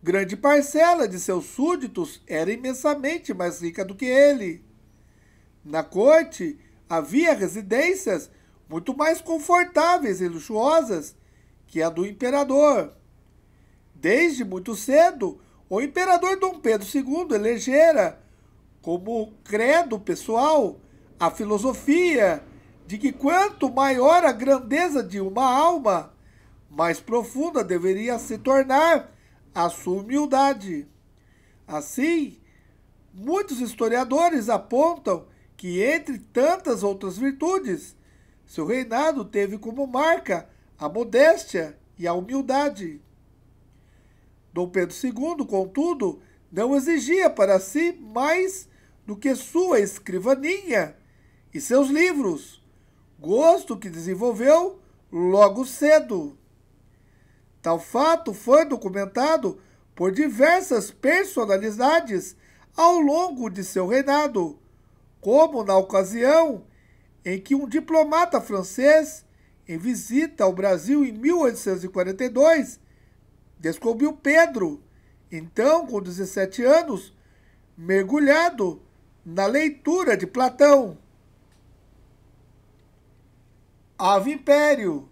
Grande parcela de seus súditos era imensamente mais rica do que ele. Na corte havia residências muito mais confortáveis e luxuosas que a do imperador. Desde muito cedo, o imperador Dom Pedro II elegera como credo pessoal a filosofia de que quanto maior a grandeza de uma alma, mais profunda deveria se tornar a sua humildade. Assim, muitos historiadores apontam que, entre tantas outras virtudes, seu reinado teve como marca a modéstia e a humildade. Dom Pedro II, contudo, não exigia para si mais do que sua escrivaninha e seus livros, gosto que desenvolveu logo cedo. Tal fato foi documentado por diversas personalidades ao longo de seu reinado, como na ocasião em que um diplomata francês, em visita ao Brasil em 1842, descobriu Pedro, então com 17 anos, mergulhado na leitura de Platão. Ave Império